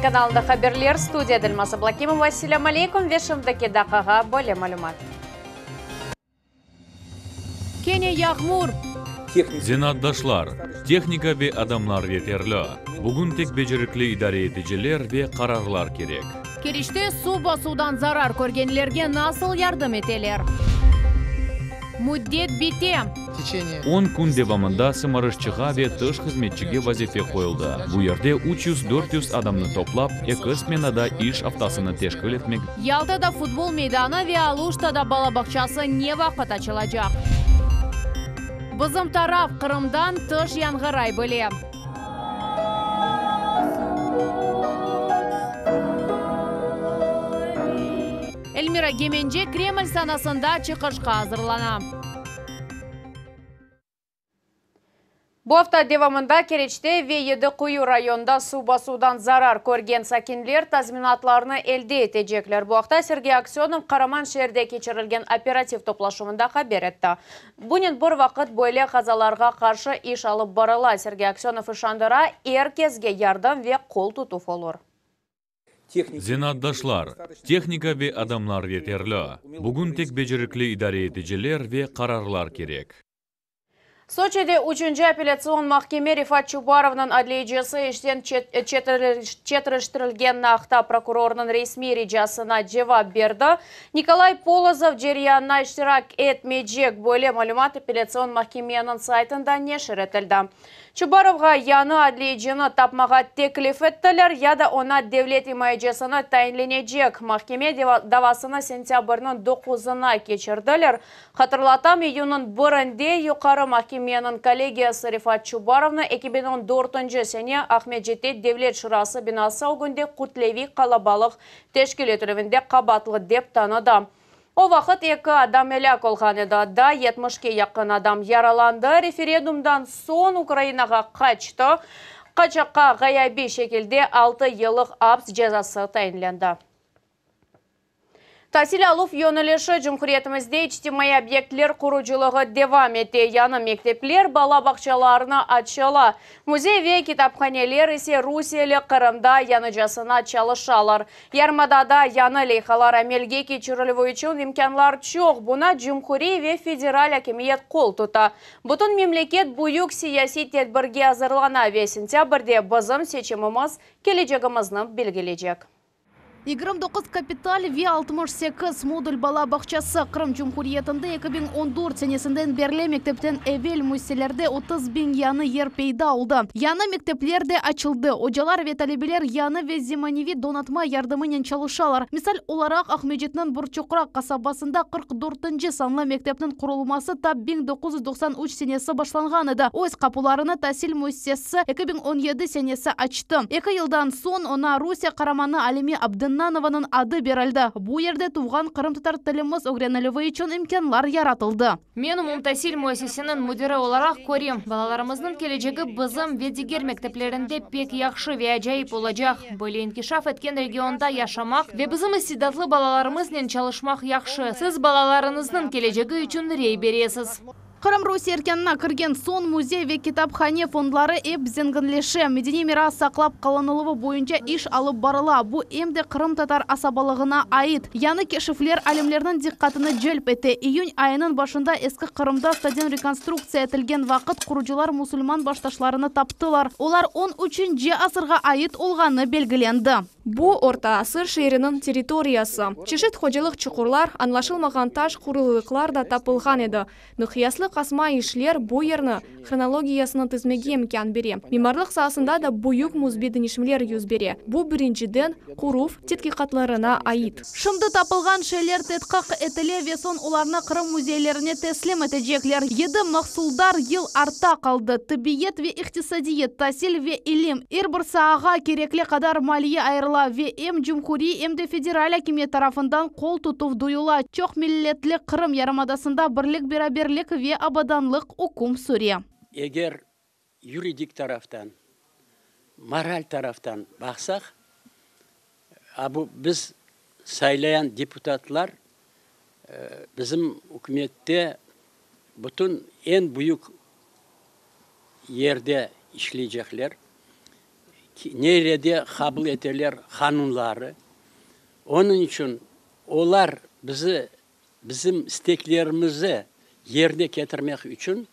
телеканалында хабарлер студия Ділмасы Блакимова. Ассаляму алейкум. Вешімдікі дақаға боле мәлімат. Кене яғмур. дашлар, техника бе адамлар етерлі. Бүгін тек бежіріклі идаре етежелер бе қарарлар керек. Керіште су басудан зарар көргенлерге насыл ярдым етелер? муддет бите он күн девамында сымарышчыга ве тыш хизметчиге вазифе коюлду бу жерде 400 адамны топлап эки сменада иш автасыны тешкіл етмек. ялтада футбол мейданы ве алуштада бала не вакыт ачылачак Бұзым тараф Қырымдан тыш яңгырай беле эльмира кеменже кремль санасында чықышқа азырлана бул девамында керечте Вейеді куюу районда су басудан зарар көрген сакинлер тазминатларыны элде етеджеклер. Буақта сергей аксенов караман шерде кечірілген оператив топлашымында қаберетті. әтті. бұр вақыт вақыт бойле қазаларға қаршы иш алып барыла сергей аксенов ұшандыра әркезге ярдам ве қол тұтуф олыр техника ве адамлар жетерлі бүгін тек бежирикле идаре этижелер ве қарарлар керек Сочиде үшінші апелляцион махкеме Рифат Чубаровның әдлейжесі іштен четіріштірілген э, ақта прокурорның ресми режасына жевап берді. Николай Полозов жерияна іштірак әтмеджек бөле мәлімат апелляцион махкеменің сайтында нешір әтілді. Чубаровға яны жыны тапмаға теклиф әттілер, яда она девлет имайджесіні джек. Махкеме давасыны сентябрның 9-ына кечірділер. Хатырлатам июнің бұрынде юқары махкеменің коллегиясы Рифат Чубаровны 2014 сене Ахмеджетет Жетет девлет шырасы бинасы оғынде Кутлеви қалабалық тешкелетірівінде қабатлы деп таныды. О вақыт екі адам әлі қолған Да 70-ке яқын адам яраланды. Референдумдан сон Украинаға қачты. Қачаққа ғаяби шекелде 6 елік апс жазасы тайынленді. Тасил Алуф юніліші жүмкіретімізде объектлер құручылығы девам ете. Яны мектеплер бала бақчаларына атшала. Музей ве китапханелер ісе Русиялі Қырымда яны жасына чалышалар. Ярмадада яны лейхалар әмелге кечірілі үшін имканлар чоқ. Бұна жүмкірей ве федерал әкемиет қол тұта. Бұтын мемлекет бұйық сияси тетбірге азырлана ве сентябрде бізім сечіміміз келечегімізні 29 капитал V68 модуль бала бақчасы Қырым Жумхуриетінде 2014 сенесінден берле мектептен әвел мүселерде 30 бен яны ерпейді пейда олды. Яны мектеплерде ачылды. Ожалар ве талебелер яны ве зиманеви донатма ярдымынен чалышалар. Мисал оларақ Ахмеджетнің бұрчуқырақ қасабасында 44 нжі санлы мектептің құрылымасы тап 1993 сенесі башланғаныды. Ойс қапуларыны тәсіл мүсесі 2017 сенесі ачты. Екі она Русия қараманы Алими Маннанованың ады берілді. Бұл жерде туған қырым татар тіліміз огренелеві үшін имканлар яратылды. Мен ұмымтасил мөсесінің мүдері оларақ көрем. Балаларымыздың келешегі бұзым ведигер мектеплерінде пек яқшы ве әжайып олажақ. Бұл еңкішаф еткен регионда яшамақ ве бізім истедатлы нен чалышмақ яқшы. Сіз балаларыңыздың келешегі үшін рей бересіз. Қырымрус еркенна кірген сон музей ве китапхане фондлары әп зенгінлеші. Медени сақлап қаланылығы бойынша іш алып барыла. Бұ емде Қырым татар асабалығына айыт. Яны кешіфлер әлемлерінің диққатыны желп әті. Июнь айының башында ескі Қырымда стадион реконструкция әтілген вақыт құручылар мусульман башташларыны таптылар. Олар 13 же асырға айт олғаны белгіленді бу орта асыр шээринин территориясы Чешет қожылық чүқұрлар, анлашылмаған таш құрылықлар да тапылған еді. ныкыяслы қасма ешілер бу ерні хронологиясының тізмеге бере Мемарлық саасында да бұйық музби динишмелер юз бере бу құруф тетке қатларына айыт. шымды тапылған шелер тетқақ әтіле, весон оларына қырым музейлеріне теслим еді ел арта қалды ве тасил ве керекли малия чарла ВМ эм МД федераль акимиет тарафындан кол тутуп дуюла чоқ миллетлик Қырым ярымадасында бирлик бераберлик ве абаданлык укум сүре эгер юридик тарафтан мораль тарафтан бақсақ абу биз сайлаян депутатлар bizim hükümette ен en büyük yerde işleyecekler. nerede kabul ederler kanunları. Onun için onlar bizi bizim isteklerimizi yerine getirmek için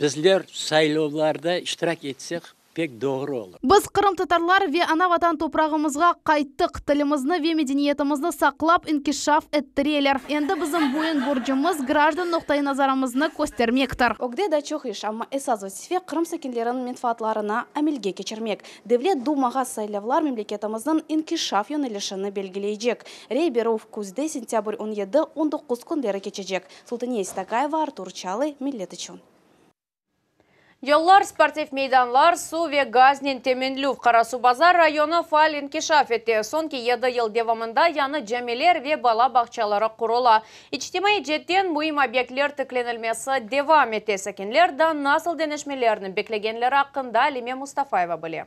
bizler saylovlarda iştirak etsek бек доогру болот татарлар ве ана ватан топурагыбызга кайттык тилибизни ве мәдениетімізді сақлап инкишаф этtirелер энди биздин буюн бурчубуз граждан нуктаи назарыбызны көстермектир огде да чухиш амма эсазы сфе кырым секиндеринин менфаатларына амилге кечирмек девлет думага сайлоолор мемлекетибиздин инкишаф юнилишини белгилейжек рей берүү күздө сентябрь он жети он күндөрү кечежек султания истакаева артур чалы милдет үчүн Yollar, спортив мейданлар, су ве газнен теменлюв Қарасу базар районы фал инкишаф етті. Сонки еді ел девамында яны жәмелер ве бала бақчалары құрыла. Ичтимай жеттен мұйым объектлер тікленілмесі девам етті. да насыл денешмелерінің беклегенлер ақында Лиме Мустафаева біле.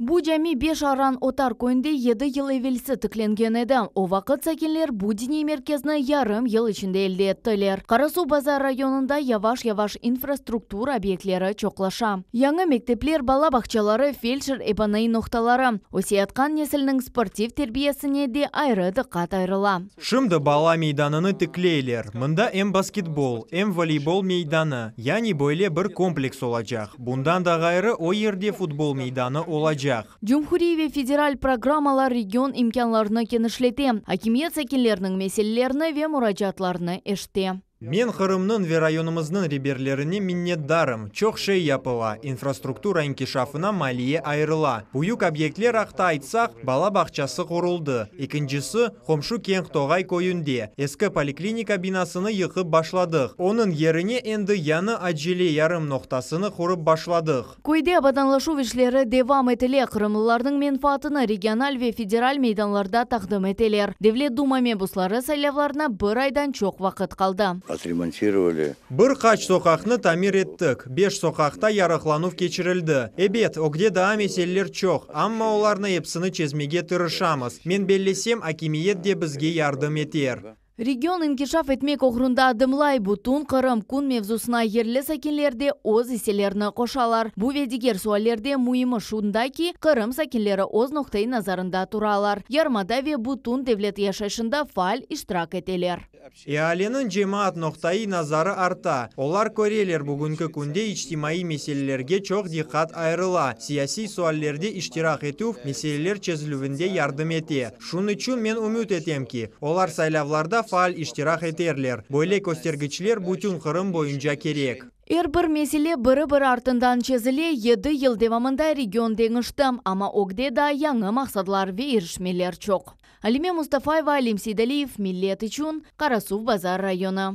Бұл беш аран отар көнде еді ел әвелісі тікленген еді. О вақыт сәкенлер бұ меркезіні ярым ел үшінде әлде еттілер. Қарасу базар районында яваш-яваш инфраструктура объектлері чоқлаша. Яңы мектеплер бала бақчалары фельдшер эбанай ноқталары. атқан несілінің спортив тербиесіне де айрыды қат айрыла. Шымды бала мейданыны тіклейлер. Мұнда әм баскетбол, әм волейбол мейданы, яни бойле бір комплекс олачақ. Бұндан да ғайры о ерде футбол мейданы жақ жумхурий ве федераль программалар регион имканларыны кенешлете Акимет сакинлеринин маселелерине ве муражаатларыны эште Мен Қырымның ве районымыздың реберлеріне дарым, Чоқ шей япыла, инфраструктура инкишафына малие айрыла. Бұйық объектлер ақта айтсақ, бала бақчасы құрылды. Екіншісі, қомшу кенқ тоғай көйінде. Ескі поликлиника бинасыны еқіп башладық. Оның еріне енді яны аджеле ярым ноқтасыны құрып башладық. Көйде абаданлашу вешлері девам етіле қырымлылардың менфатыны регионал ве федерал мейданларда тақдым етелер. Девлет бір айдан чоқ қалды отремонтировали. Бір қач соқақны тамир еттік. Беш соқақта ярықланув кечірілді. Эбет, огде да меселер чоқ, амма оларны епсіні чезмеге тұрышамыз. Мен беллесем, акимиет де бізге ярдым етер регион ингишаф этмек оғырында адымлай бутун қырым күн мевзусына ерлі сакиндерде оз эселерине қошалар. Бұ ведігер дигер мұйымы муйымы шундайки қырым сәкенлері оз нұқтай назарында туралар ярмада ве бутун девлет яшайшында фааль иштирак әтелер. иаленин жемаат нұқтайы назары арта олар көрелер бүгінгі күнде іштимаи меселелерге чоқ диқат айрыла Сияси суаллерде іштирақ ету меселелер чечилүүгүндө ярдым ете Шуны үчүн мен үмүт етемки олар сайлавларда фаль иштирах етерлер, Бойле костергичлер бүтін қырым бойынша керек. Эрбір мезеле бірі-бір артындан чезіле, еді ел девамында регион деңіштім, ама огде да яңы мақсадлар ве ерішмелер чоқ. Алиме Мустафаева, Алим Сейдалиев, Миллет Ичун, Карасув базар районы.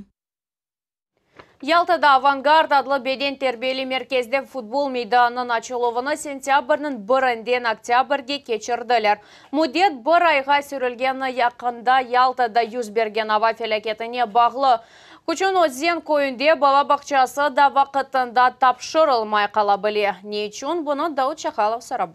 Ялтада «Авангард» адлы беден тербелі меркезде футбол мейданын ачылуыны сентябрның бірінден октябрге кечірділер. Мудет бір айға сүрілгені яқында Ялтада юзберген ава фелекетіне бағлы. Күчін өзен көйінде бала бақчасы да вақытында тапшырылмай қала біле. Нечін бұны Дауд Шахалов сара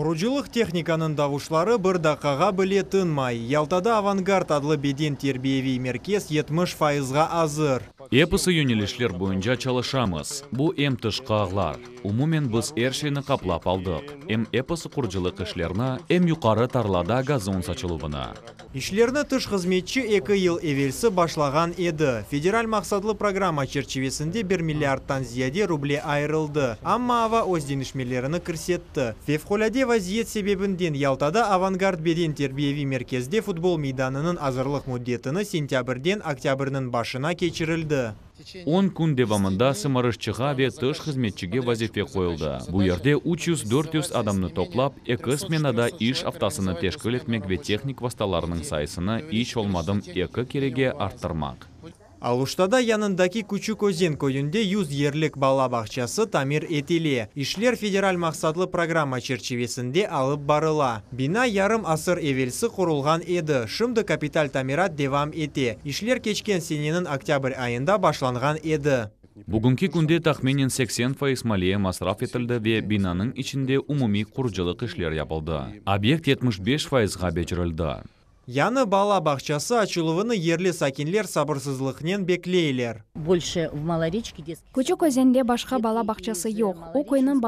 Құрыжылық техниканың давушлары бір дақаға біле тынмай. Ялтада авангард адлы беден тербиеви меркес 70 файызға азыр эпос июнелишлер бойынша чалышамыз бу эм тышкы агылар умумен биз эр қаплап каплап алдык эм эпосу курчулук ишлерина эм юкары тарлада газон сачылыбына ишлерни тыш кызметчи эки жыл эвелси башлаған еді федераль максатлы программа черчевесинде 1 миллиардтан зияде рубле айрылды амма ава өз денишмелерини кирсетти вазиет себебинден ялтада авангард беден тербиевий меркезде футбол мейданынын азырлык муддетини сентябрден октябрдын башына кечирилди берілді он күн девамында сымарышчыға бе тыш қызметчіге вазифе қойылды Бұйырде 300-400 адамны топлап эки сменада иш автасыны тешкіл этмек ве техник васталарының сайысыны иш олмадым екі кереге арттырмақ. Алуштада янындаки күчі өзен көйінде 100 ерлік бала бақчасы тамир этиле. Ишлер федераль мақсатлы программа черчевесінде алып барыла. Бина ярым асыр эвелсі құрылған еді. Шымды капитал тамират девам ете. Ишлер кечкен сененің октябрь айында башланған еді. Бүгінгі күнде тақменен 80 файыз малия масраф етілді ве бинаның ішінде умуми құржылық ішлер ябылды. Объект 75 фаисға бечірілді. Яны бала бақчасы ачылуыны ерлі сакинлер сабырсызлықнен беклейлер больше в малоречке детский көчөк өзенде башка бала бакчасы жок ок ойнун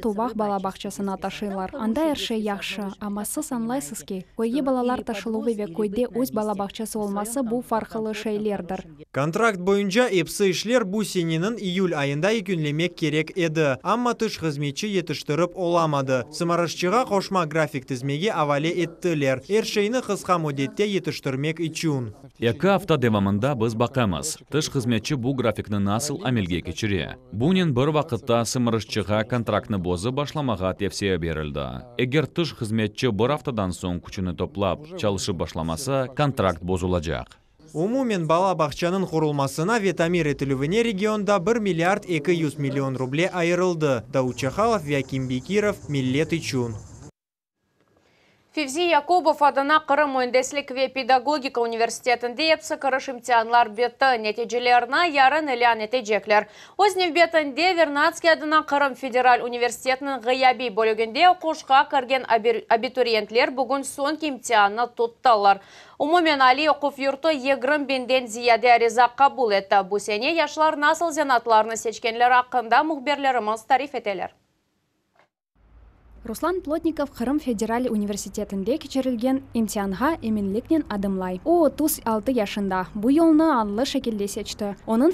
тубак бала бакчасына ташыйлар анда әрше жакшы амма сиз ки кое балалар ташылуу ве койде өз бала бакчасы бұл бул фаркылуу шейлердир контракт боюнча эпсы ишлер бул сененин июль айында экүнлемек керек эди амма тыш кызметчи жетиштирип оламады сымарышчыга кошма график тізмеге абале еттілер эршейни кыска муддетте жетиштирмек үчүн эки апта девамында биз бакабыз тыш кызмет айтчы бу графикны насыл амелге кечіре. Бұнен бір вақытта сымырышчыға контрактны бозы башламаға тепсия берілді. Егер тыш қызметчі бір автодан соң күчіні топлап чалышы башламаса контракт бозулажак Умумен бала бақчаның құрылмасына ветамир етілуіне регионда 1 миллиард 200 миллион рубле айырылды. Чахалов Вяким Бекиров, Миллет Ичун. Февзи Якубов адына Қырым өндесілік ве педагогика университетінде епсі қырыш имтианлар беті ярын әлі жеклер. Ознев бетінде Вернацки адына Қырым федераль университетінің ғияби бөлігінде оқушқа кірген абитуриентлер бүгін сон имтианны тұтталар. Умумен Али оқып юрты егрім бенден зияде әреза қабул етті. Бұсене яшылар насыл зенатларыны сечкенлер ақында мұхберлеріміз тариф етелер руслан плотников қырым федераль университетінде кечирилген имтианға эминлекнен адымлай О, 36 алты яшында бу аллы шекилде сечти Оның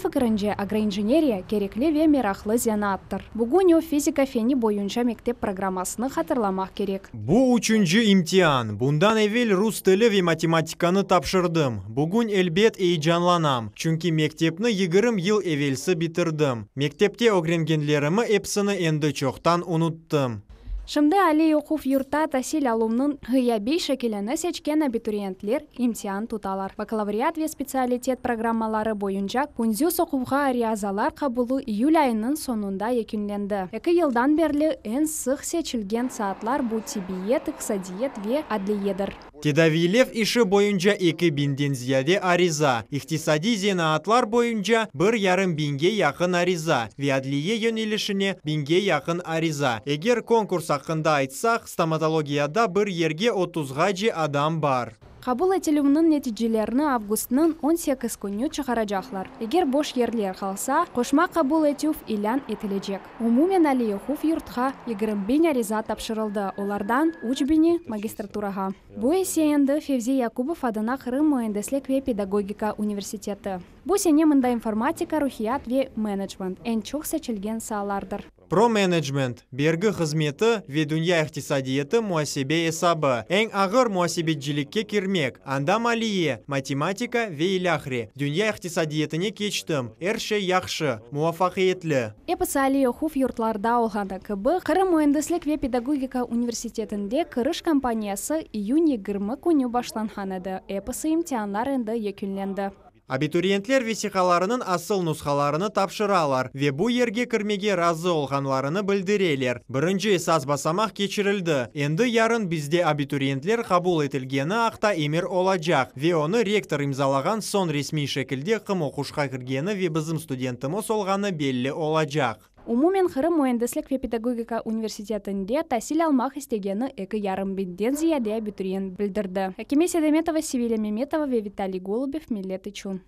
агроинженерия керекли ве мерахлы аттыр. Бүгін о физика фени бойынша мектеп программасыны хатırlamak керек бу үчүнчү имтиан. бундан эвел рус тілі ве математиканы тапшырдым бүгүн әлбет Ланам. чүнкі мектепни йыл эвелси битирдим мектепте огренгенлерими эпсини енді чоктан унуттым шымды әлі оқуф юрта тасил алумнын бей шекеліні сечкен абитуриентлер имтиян туталар бакалавриат ве специалитет программалары бойынша кунзюс оқуға ариазалар қабылу июль айының сонында екінленді. Екі жылдан берлі ән сық сечилген саатлар бұл тибиет ыксадиет ве едір. Тедавилев іші бойынша 2 бинден зияде ариза, иқтисади атлар бойынша ярым бинге яқын ариза, ве адлие жөнелішіне бинге яқын ариза. Егер конкурс жақында айтсақ стоматологияда бір ерге 30-ға же адам бар Қабыл әтелімінің нәтижелеріні августының 18 күні жақлар. Егер бош ерлер қалса, қошма қабыл әтеуф илән етілежек. әлі Алиехуф юртқа 20 бен әреза тапшырылды, олардан 3 біне магистратураға. Бұ есе енді Февзе Якубов адына Қырым Мөендеслік ве педагогика университеті. Бұ сене мұнда информатика, рухият ве менеджмент. Ән чоқ сәчілген салардыр. Pro Management бергі қызметі ведуңе әқтисадиеті муасебе есабы. Әң ағыр муасебетчілікке кермек. Анда малие, математика ве иляхри. Дүния иқтисадиетіне кечтім. Әрші яқшы, муафақиетлі. Эпісалия хуф юртларда олғанды күбі Қырым Мөндіслік ве педагогика университетінде Қырыш компаниясы июнь 20 күні башланған еді. Эпісі имтианлар екінленді абитуриентлер весиқаларының асыл нұсқаларыны тапшыралар ве бу ерге кірмеге разы олғанларыны білдірелер бірінші саз басамақ кечірілді енді ярын бізде абитуриентлер қабул етілгені ақта емір олачақ ве оны ректор имзалаған сон ресми шекілде қым оқушқа кіргені ве бізім студентіміз олғаны беллі олажақ Умумен хырым хры ве педагогика университета нде тасил алмах истегена эка ярым бидден зияде абитуриен бильдарда. Акимесия даметава Сивиля Меметава ве Виталий Голубев Милетычу.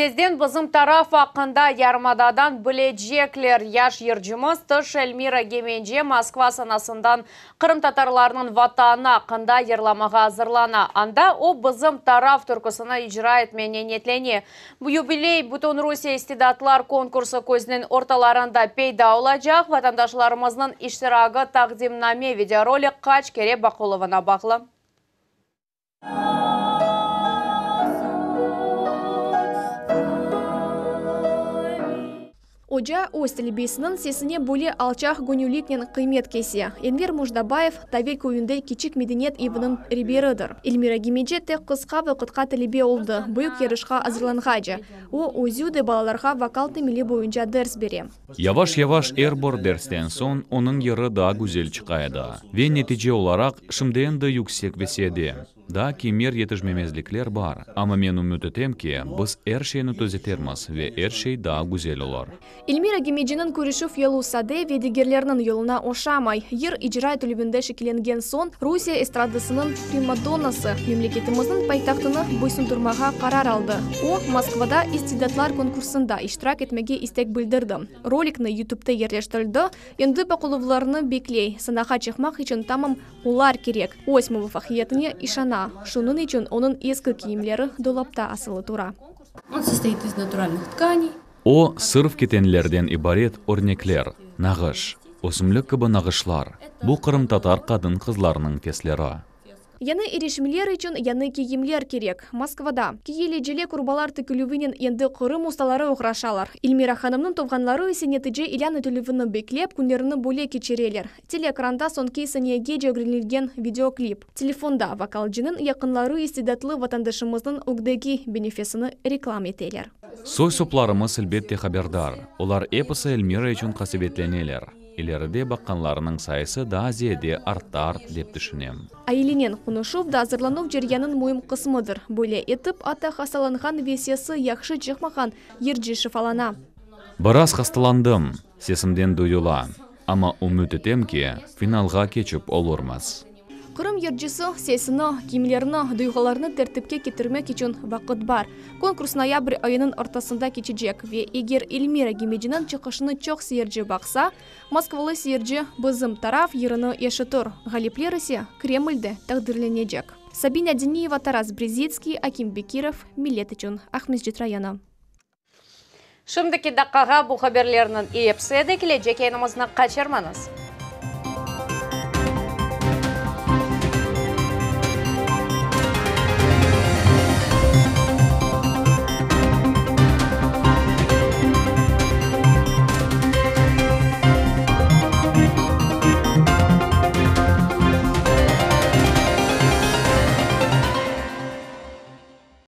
Кезден бұзым тараф ақында ярмададан джеклер яш ержіміз тұш Әлмира Геменже Москва санасындан қырым татарларының ватаны қында ерламаға азырлана. Анда о бұзым тараф түркісіні ижрайет мене нетлене. Юбилей бұтон Русия істедатлар конкурсы көзінің орталарында пейда олачақ, ватандашыларымызның іштірағы тағдимнаме видеоролик қач кере бақылывына бақылы. Ходжа өз тілбесінің сесіне бөле алчақ гөнюликнен қиымет кесе энвер мұждабаев тавел көйінде кичик мәдениет ибінің риберыдыр эльмира Гемеджетті тек қысқа вақытқа тілбе олды бұйық ерішқа жа. о өзюді балаларға вакалты мүлі бойынша дәрс бере яваш яваш әрбор дәрстен сон, оның ері да гүзел чықайды вен нәтиже оларақ шымдейінді юксек беседі. Да, кемер етішмемезліклер бар. Ама мен ке, біз әршейіні төзетерміз ве әршей да гүзел олар. Эльмира Гемеджинин көріші елу саде ве елуна ошамай. Ер ижирай түлібінде шекеленген сон, Русия эстрадысының примадоннасы мемлекетіміздің пайтақтыны тұрмаға қарар алды. О, Москвада истидатлар конкурсында иштирак этмеге истек білдірді Роликны ютубты ерлештирилди. Энди бақылуыларыны беклей, санаха чыкмак үчүн тамам улар керек. Ось муваффакиятине ишана Шуның шунун оның ескі эски долапта асылы тура о сырф кетенлерден ибарет орнеклер нағыш, өсімлік кыбы нагышлар бул кырым татар қадын кызларынын кеслери Яны ирешмелер үчүн яны кийимлер керек. Москвада киеле желе курбалар тикилүүвүнен енді құрым усталары ұқрашалар. Илмира ханымның товганлары ise нетіже Иляна Төлүвүнү беклеп, күндеріні бөле Телекранда Телеэкранда кейсіне сенеге жөгірілген видеоклип. Телефонда вокалчынын якынлары істедатлы ватандышымыздың угдеги бенефесіні реклам етелер. Сой сопларымыз әлбетте хабардар. Олар эпосы Эльмира үчүн касибетленелер илерде баққанларының сайысы да азияде арттар деп түшінем. айлинен кунушув да азырлануу жергенин муим кысмыдыр Бөле этип ата қасталанған весесі якшы жыкмаган ержишев алана бир аз хасталандым сесимден дуюла ама үмүт финалға финалга кечип олурмуз Құрым йырчысы сесіні, кемлеріні, дұйғаларыны тәртіпке кетірмек үшін вақыт бар. Конкурс ноябрь айының ортасында кечежек ве егер Элмира Гемединен чықышыны чоқ сиерджі бақса, Москвалы сиерджі бұзым тараф еріні ешітір, ғалиплерісі Кремльді тағдырленежек. Сабина Денеева, Тарас Брезицкий, Аким Бекиров, Милет үшін Ахмет Жетраяна. Шымдыки даққаға бұл хабарлерінің епсі келе қачырманыз.